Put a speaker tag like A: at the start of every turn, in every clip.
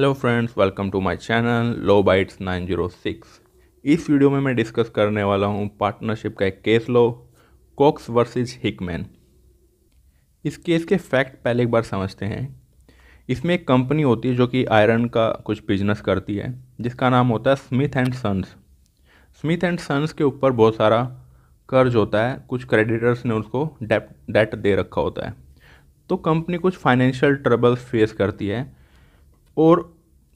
A: Hello friends welcome to my channel law bytes 906 इस video में मैं डिस्कस करने वाला हूं पार्टनरशिप का एक case law Cox versus Hickman इस केस के फैक्ट पहले एक बार समझते हैं इसमें एक कंपनी होती है जो कि आयरन का कुछ बिजनेस करती है जिसका नाम होता है Smith and Sons Smith and Sons के ऊपर बहुत सारा कर्ज होता है कुछ क्रेडिटर्स ने उसको डेट डेट दे रखा होता है तो कंपनी कुछ फाइनेंशियल ट्रबल्स फेस करती है और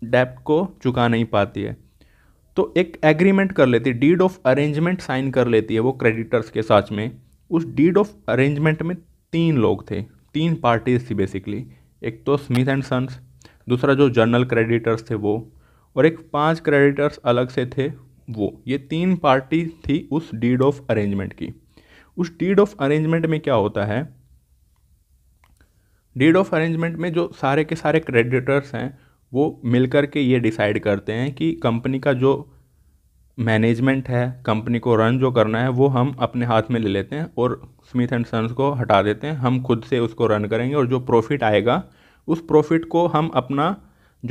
A: डेप्ट को चुका नहीं पाती है तो एक एग्रीमेंट कर लेती है डीड ऑफ अरेंजमेंट साइन कर लेती है वो क्रेडिटर्स के साथ में उस डीड ऑफ अरेंजमेंट में तीन लोग थे तीन पार्टीज थी बेसिकली एक तो स्मिथ एंड सन्स दूसरा जो जर्नल क्रेडिटर्स थे वो और एक पांच क्रेडिटर्स अलग से थे वो ये तीन पार्टी थी उस डीड ऑफ अरेंजमेंट की उस डीड ऑफ अरेंजमेंट में क्या होता है डीड ऑफ अरेंजमेंट में जो सारे के सारे क्रेडिटर्स हैं वो मिलकर के ये डिसाइड करते हैं कि कंपनी का जो मैनेजमेंट है कंपनी को रन जो करना है वो हम अपने हाथ में ले लेते हैं और स्मिथ एंड सन्स को हटा देते हैं हम खुद से उसको रन करेंगे और जो प्रॉफिट आएगा उस प्रॉफिट को हम अपना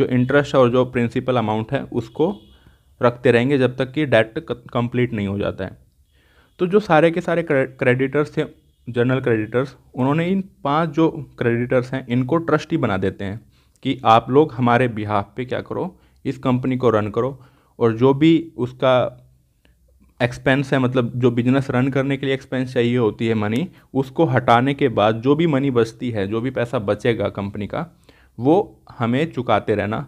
A: जो इंटरेस्ट और जो प्रिंसिपल अमाउंट है उसको रखते रहेंगे जब तक कि डेट कंप्लीट नहीं हो जाता है तो जो सारे के सारे क्रेडिटर्स थे जनरल क्रेडिटर्स उन्होंने इन पांच जो क्रेडिटर्स हैं इनको ट्रस्टी बना देते हैं कि आप लोग हमारे बिहाफ पे क्या करो इस कंपनी को रन करो और जो भी उसका एक्सपेंस है मतलब जो बिजनेस रन करने के लिए एक्सपेंस चाहिए होती है मनी उसको हटाने के बाद जो भी मनी बचती है जो भी पैसा बचेगा कंपनी का वो हमें चुकाते रहना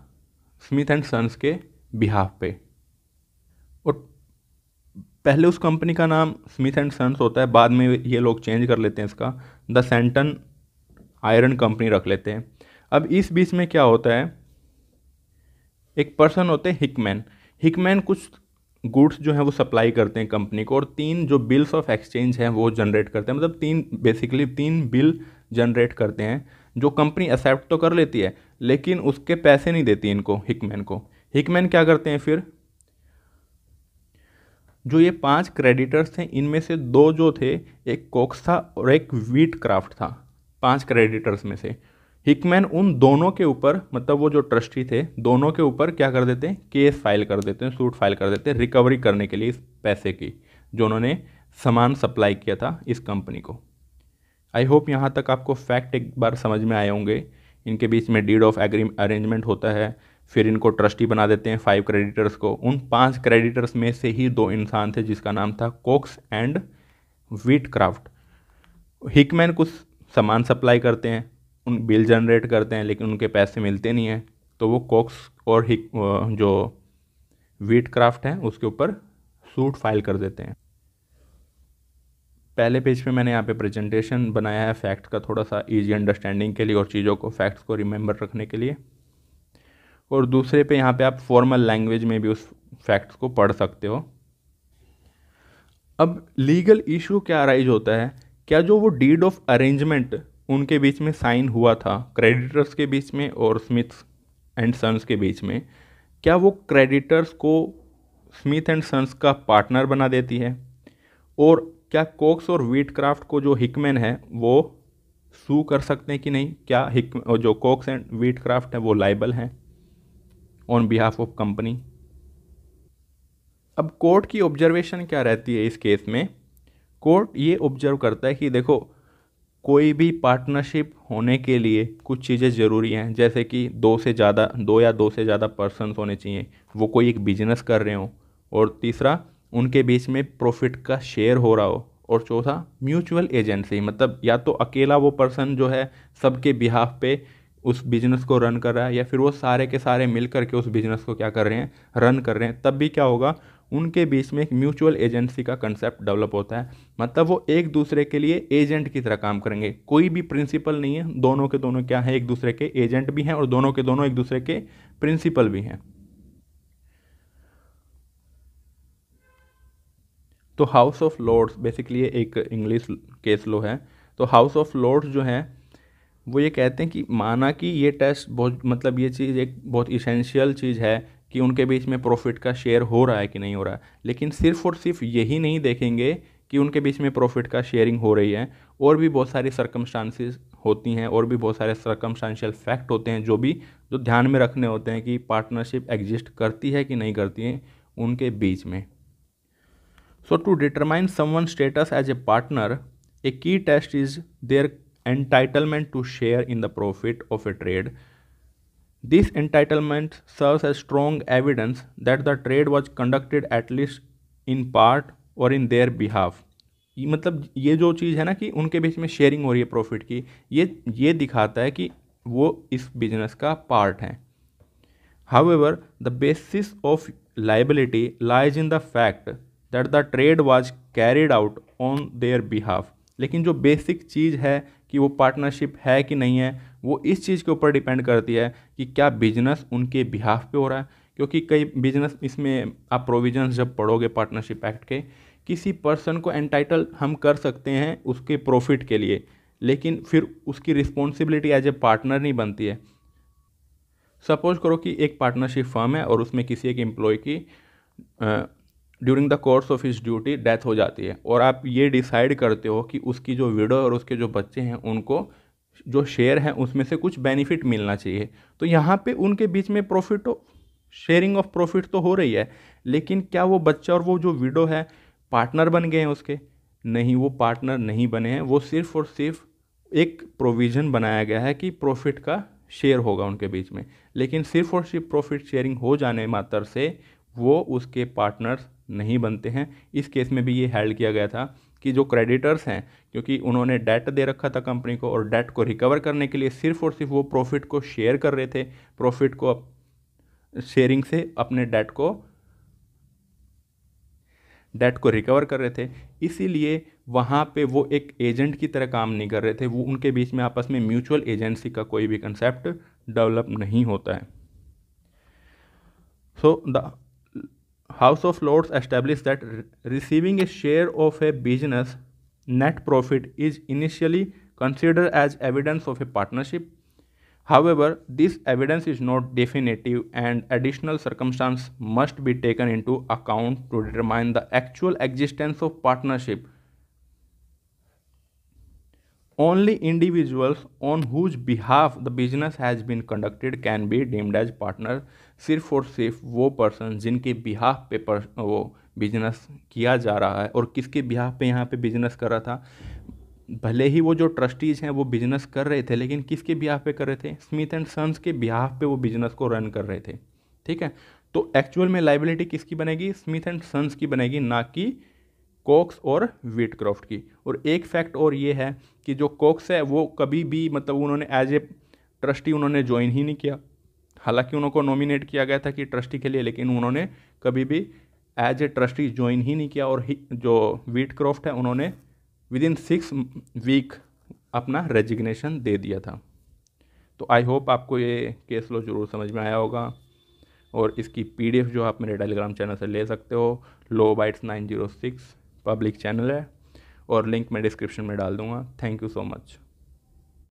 A: स्मिथ एंड सन्स के बिहाफ पे और पहले उस कंपनी का नाम स्मिथ एंड सन्स होता है बाद में ये लोग चेंज कर लेते हैं इसका द सेंटन आयरन कंपनी रख लेते हैं अब इस बीच में क्या होता है एक पर्सन होते हैं हिकमैन हिकमैन कुछ गुड्स जो हैं वो सप्लाई करते हैं कंपनी को और तीन जो बिल्स ऑफ एक्सचेंज हैं वो जनरेट करते हैं मतलब तीन बेसिकली तीन बिल जनरेट करते हैं जो कंपनी एक्सेप्ट तो कर लेती है लेकिन उसके पैसे नहीं देती इनको हिकमैन को हिकमैन क्या करते हैं फिर जो ये पांच क्रेडिटर्स थे इनमें से दो जो थे एक कोक्स था और एक वीट क्राफ्ट था पांच क्रेडिटर्स में से हिकमैन उन दोनों के ऊपर मतलब वो जो ट्रस्टी थे दोनों के ऊपर क्या कर देते हैं केस फाइल कर देते हैं सूट फाइल कर देते हैं रिकवरी करने के लिए इस पैसे की जो उन्होंने सामान सप्लाई किया था इस कंपनी को आई होप यहाँ तक आपको फैक्ट एक बार समझ में आए होंगे इनके बीच में डीड ऑफ एग्री अरेंजमेंट होता है फिर इनको ट्रस्टी बना देते हैं फाइव क्रेडिटर्स को उन पांच क्रेडिटर्स में से ही दो इंसान थे जिसका नाम था Cox and Wheatcroft Hickman कुछ सामान सप्लाई करते हैं उन बिल जनरेट करते हैं लेकिन उनके पैसे मिलते नहीं हैं तो वो कॉक्स और हिक जो वीट क्राफ्ट हैं उसके ऊपर सूट फाइल कर देते हैं पहले पेज पे मैंने यहाँ पे प्रेजेंटेशन बनाया है फैक्ट का थोड़ा सा इजी अंडरस्टैंडिंग के लिए और चीज़ों को फैक्ट्स को रिमेंबर रखने के लिए और दूसरे पे यहाँ पे आप फॉर्मल लैंग्वेज में भी उस फैक्ट्स को पढ़ सकते हो अब लीगल इशू क्या राइज होता है क्या जो वो डीड ऑफ अरेंजमेंट उनके बीच में साइन हुआ था क्रेडिटर्स के बीच में और स्मिथ्स एंड सन्स के बीच में क्या वो क्रेडिटर्स को स्मिथ एंड सन्स का पार्टनर बना देती है और क्या कोक्स और वीटक्राफ्ट को जो हिकमैन है वो सू कर सकते हैं कि नहीं क्या हिक जो कोक्स एंड वीटक्राफ्ट है वो लाइबल हैं ऑन बिहाफ ऑफ कंपनी अब कोर्ट की ऑब्जर्वेशन क्या रहती है इस केस में कोर्ट ये ऑब्जर्व करता है कि देखो कोई भी पार्टनरशिप होने के लिए कुछ चीज़ें ज़रूरी हैं जैसे कि दो से ज़्यादा दो या दो से ज़्यादा पर्सन होने चाहिए वो कोई एक बिजनेस कर रहे हों और तीसरा उनके बीच में प्रॉफिट का शेयर हो रहा हो और चौथा म्यूचुअल एजेंसी मतलब या तो अकेला वो पर्सन जो है सबके बिहाफ पे उस बिज़नेस को रन कर रहा है या फिर वो सारे के सारे मिल करके उस बिज़नेस को क्या कर रहे हैं रन कर रहे हैं तब भी क्या होगा उनके बीच में एक म्यूचुअल एजेंसी का कंसेप्ट डेवलप होता है मतलब वो एक दूसरे के लिए एजेंट की तरह काम करेंगे कोई भी प्रिंसिपल नहीं है दोनों के दोनों क्या है एक दूसरे के एजेंट भी हैं और दोनों के दोनों एक दूसरे के प्रिंसिपल भी हैं तो हाउस ऑफ लॉर्ड्स बेसिकली एक इंग्लिश केस लो है तो हाउस ऑफ लॉर्ड्स जो है वो ये कहते हैं कि माना कि ये टेस्ट बहुत मतलब ये चीज़ एक बहुत इसेंशियल चीज़ है कि उनके बीच में प्रॉफिट का शेयर हो रहा है कि नहीं हो रहा है लेकिन सिर्फ और सिर्फ यही नहीं देखेंगे कि उनके बीच में प्रॉफिट का शेयरिंग हो रही है और भी बहुत सारी सर्कमस्टांसिस होती हैं और भी बहुत सारे सर्कमस्टांशियल फैक्ट होते हैं जो भी जो ध्यान में रखने होते हैं कि पार्टनरशिप एग्जिस्ट करती है कि नहीं करती है उनके बीच में so to determine someone status as a partner a की test is their entitlement to share in the profit of a trade This entitlement serves as strong evidence that the trade was conducted at least in part or in their behalf. मतलब ये जो चीज़ है ना कि उनके बीच में sharing हो रही है प्रॉफिट की ये ये दिखाता है कि वो इस बिजनेस का part how however the basis of liability lies in the fact that the trade was carried out on their behalf लेकिन जो बेसिक चीज़ है कि वो पार्टनरशिप है कि नहीं है वो इस चीज़ के ऊपर डिपेंड करती है कि क्या बिजनेस उनके बिहाफ पे हो रहा है क्योंकि कई बिजनेस इसमें आप प्रोविजंस जब पढ़ोगे पार्टनरशिप एक्ट के किसी पर्सन को एंटाइटल हम कर सकते हैं उसके प्रॉफिट के लिए लेकिन फिर उसकी रिस्पॉन्सिबिलिटी एज ए पार्टनर नहीं बनती है सपोज करो कि एक पार्टनरशिप फर्म है और उसमें किसी एक एम्प्लॉय की during the course of his duty death हो जाती है और आप ये डिसाइड करते हो कि उसकी जो विडो और उसके जो बच्चे हैं उनको जो शेयर हैं उसमें से कुछ बेनिफिट मिलना चाहिए तो यहाँ पे उनके बीच में प्रॉफिट शेयरिंग ऑफ प्रॉफिट तो हो रही है लेकिन क्या वो बच्चा और वो जो विडो है पार्टनर बन गए हैं उसके नहीं वो पार्टनर नहीं बने हैं वो सिर्फ और सिर्फ एक प्रोविज़न बनाया गया है कि प्रॉफिट का शेयर होगा उनके बीच में लेकिन सिर्फ और सिर्फ प्रॉफिट शेयरिंग हो जाने मात्र से वो उसके पार्टनर्स नहीं बनते हैं इस केस में भी ये हेल्ड किया गया था कि जो क्रेडिटर्स हैं क्योंकि उन्होंने डेट दे रखा था कंपनी को और डेट को रिकवर करने के लिए सिर्फ और सिर्फ वो प्रॉफिट को शेयर कर रहे थे प्रॉफिट को शेयरिंग से अपने डेट को डेट को रिकवर कर रहे थे इसीलिए वहाँ पे वो एक एजेंट की तरह काम नहीं कर रहे थे वो उनके बीच में आपस में म्यूचुअल एजेंसी का कोई भी कंसेप्ट डेवलप नहीं होता है so so, the House of Lords established that receiving a share of a business net profit is initially considered as evidence of a partnership. However, this evidence is not definitive and additional circumstances must be taken into account to determine the actual existence of partnership only individuals on whose behalf the business has been conducted can be deemed as partner सिर्फ और सिर्फ वो person जिनके behalf पे पर वो business किया जा रहा है और किसके बिहाफ पे यहाँ पे बिजनेस कर रहा था भले ही वो जो ट्रस्टीज़ हैं वो बिजनेस कर रहे थे लेकिन किसके बिहाफ पे कर रहे थे स्मिथ एंड सन्स के बिहाफ पे वो बिजनेस को रन कर रहे थे ठीक है तो एक्चुअल में लाइबिलिटी किसकी बनेगी स्मिथ एंड सन्स की बनेगी ना कि कोक्स और वीटक्रॉफ्ट की और एक फैक्ट और ये है कि जो कोक्स है वो कभी भी मतलब उन्होंने एज ए ट्रस्टी उन्होंने ज्वाइन ही नहीं किया हालांकि उनको नॉमिनेट किया गया था कि ट्रस्टी के लिए लेकिन उन्होंने कभी भी एज ए ट्रस्टी ज्वाइन ही नहीं किया और जो वीटक्रॉफ्ट है उन्होंने विद इन सिक्स वीक अपना रेजिग्नेशन दे दिया था तो आई होप आपको ये केस लो जरूर समझ में आया होगा और इसकी पीडीएफ जो आप मेरे टेलीग्राम चैनल से ले सकते हो लो bytes nine zero six public channel है और लिंक मैं डिस्क्रिप्शन में डाल दूँगा थैंक यू सो मच